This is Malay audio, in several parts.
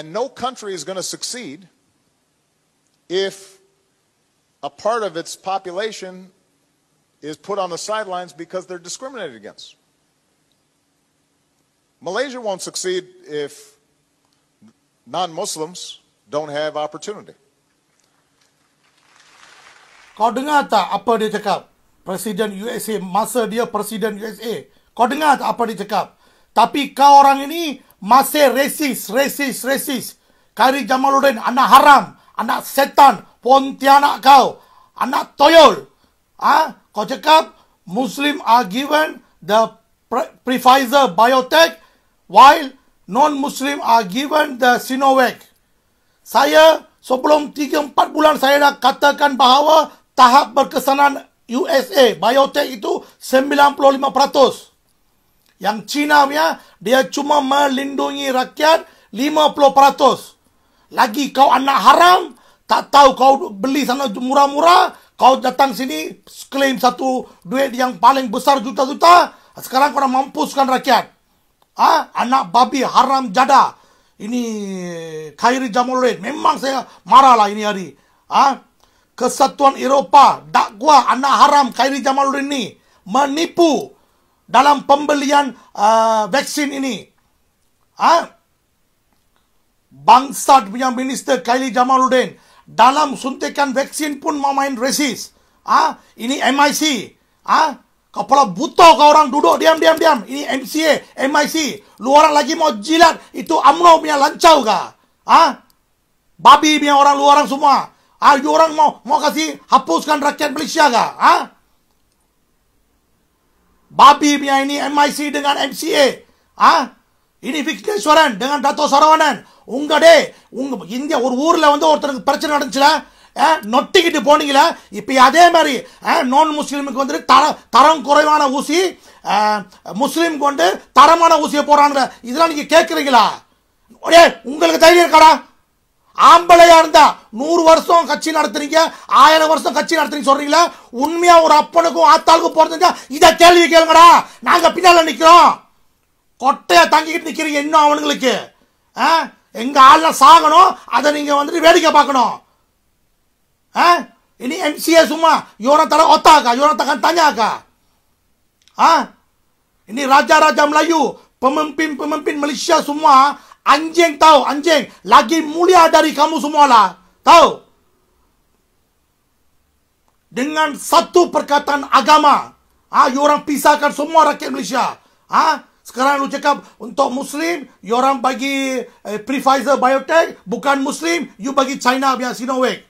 And no country is going to succeed if a part of its population is put on the sidelines because they're discriminated against. Malaysia won't succeed if non Muslims don't have opportunity. Kau dengar tak apa dia cakap? Presiden USA, masa dia Presiden USA. Kau dengar tak apa dia cakap? Tapi kau orang ini masih resis, resis, resis. Kari Jamaluddin, anak haram, anak setan, pontianak kau, anak toyol. Ah, ha? Kau cakap, Muslim are given the Pfizer biotech while non-Muslim are given the Sinovac. Saya sebelum 3-4 bulan saya dah katakan bahawa tahap berkesanan USA biotech itu 95%. Yang China punya, dia cuma melindungi rakyat 50%. Lagi kau anak haram, tak tahu kau beli sana murah-murah, kau datang sini, klaim satu duit yang paling besar juta-juta, sekarang kau nak mampuskan rakyat. Ha? Anak babi haram jada. Ini Khairi Jamulid. Memang saya marahlah ini hari. Ha? Kesatuan Eropah, dakwah anak haram Khairi Jamaluddin ni menipu dalam pembelian uh, vaksin ini. Ha? Bangsat punya minister Kylie Jamaluddin dalam suntikan vaksin pun mau main resis. Ha? Ini MIC. Ha? Kepala buta kau orang duduk diam diam diam. Ini MCA, MIC. Lu orang lagi mau jilat itu amno punya lancau ka? Ha? Babi punya orang lu orang semua. Ah, ha? orang mau mau kasih hapuskan rakyat Malaysia ka? Ha? Bapi Biaini, MIC dengan MCA. Ah, ini Vigneswaran dengan டத்தோ சரவணன் உங்க டே உங்க இந்தியா ஒரு ஊரில் வந்து ஒருத்தருக்கு பிரச்சனை நடந்துச்சுல நொட்டிக்கிட்டு போனீங்களா இப்போ அதே மாதிரி நான் முஸ்லீமுக்கு வந்துட்டு தர தரம் குறைவான ஊசி முஸ்லீம் கொண்டு தரமான ஊசியை போடுறாங்க இதெல்லாம் நீங்கள் கேட்குறீங்களா ஒரே உங்களுக்கு தைரியம் இருக்காடா ஆம்பளையா இருந்தா நூறு வருஷம் கட்சி நடத்துறீங்க ஆயிரம் வருஷம் கட்சி நடத்துறீங்க சொல்றீங்களா உண்மையா ஒரு அப்பனுக்கும் ஆத்தாளுக்கும் பிறந்திருந்தா இதை கேள்வி கேளுங்கடா நாங்க பின்னால நிக்கிறோம் கொட்டையா தங்கிக்கிட்டு நிக்கிறீங்க இன்னும் அவனுங்களுக்கு எங்க ஆள்லாம் சாகணும் அதை நீங்க வந்துட்டு வேடிக்கை பார்க்கணும் இனி எம்சிஏ சும்மா யோன தர ஒத்தாக்கா யோன தகன் தஞ்சாக்கா ஆ இனி ராஜா ராஜா மலையு பெமம்பின் பெமம்பின் மலேசியா சும்மா anjing tahu anjing lagi mulia dari kamu semua lah, tahu dengan satu perkataan agama ah ha, orang pisahkan semua rakyat Malaysia ah ha? sekarang lu cakap untuk muslim orang bagi eh, Pfizer biotech bukan muslim you bagi China biasa Sinovac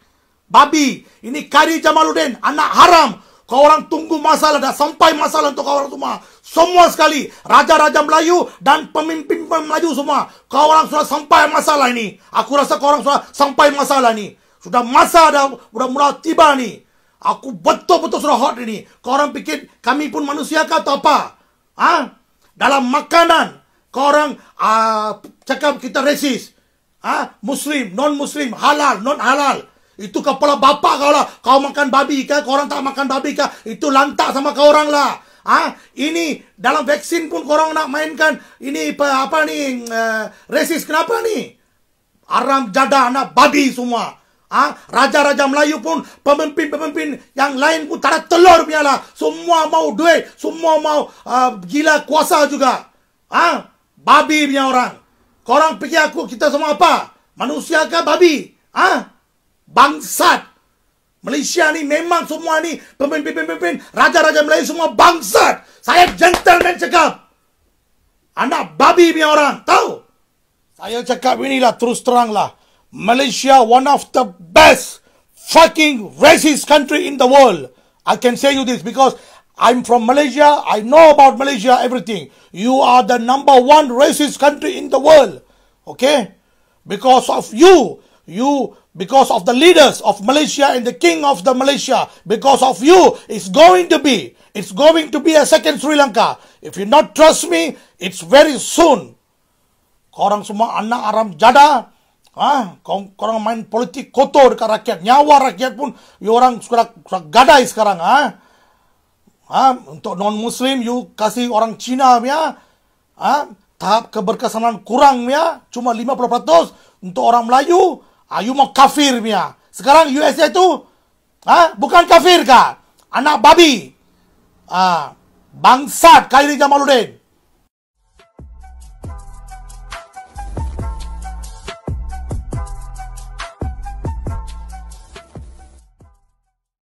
babi ini kari Jamaluddin anak haram kau orang tunggu masalah dah sampai masalah untuk kau orang semua. Semua sekali raja-raja Melayu dan pemimpin pemimpin Melayu semua. Kau orang sudah sampai masalah ini. Aku rasa kau orang sudah sampai masalah ini. Sudah masa dah sudah mula tiba ni. Aku betul-betul sudah hot ini. Kau orang pikir kami pun manusia ke atau apa? Ha? Dalam makanan kau orang uh, cakap kita resis. Ha? Muslim, non-Muslim, halal, non-halal. Itu kepala bapak kau lah. Kau makan babi ke? Kau orang tak makan babi ke? Itu lantak sama kau orang lah. Ha? Ini dalam vaksin pun kau orang nak mainkan. Ini apa, apa ni? Uh, resis kenapa ni? Aram jada anak babi semua. Ha? Raja-raja Melayu pun pemimpin-pemimpin yang lain pun tak ada telur biarlah. Semua mau duit. Semua mau uh, gila kuasa juga. Ha? Babi punya orang. Kau orang pikir aku kita semua apa? Manusia ke babi? Ha? bangsat. Malaysia ni memang semua ni pemimpin-pemimpin raja-raja Melayu semua bangsat. Saya gentleman cakap. Anda babi punya orang, tahu? Saya cakap inilah terus terang lah. Malaysia one of the best fucking racist country in the world. I can say you this because I'm from Malaysia. I know about Malaysia everything. You are the number one racist country in the world. Okay? Because of you you because of the leaders of Malaysia and the king of the Malaysia because of you it's going to be it's going to be a second Sri Lanka if you not trust me it's very soon korang semua anak aram jada ah, korang, main politik kotor dekat rakyat nyawa rakyat pun you orang sekarang gadai sekarang ha ha untuk non muslim you kasih orang Cina ya ha tahap keberkesanan kurang ya cuma 50% untuk orang Melayu Ha, you mau kafir mia. Sekarang USA tu ha, bukan kafir kah? Anak babi. ah bangsat kairi Jamaluddin.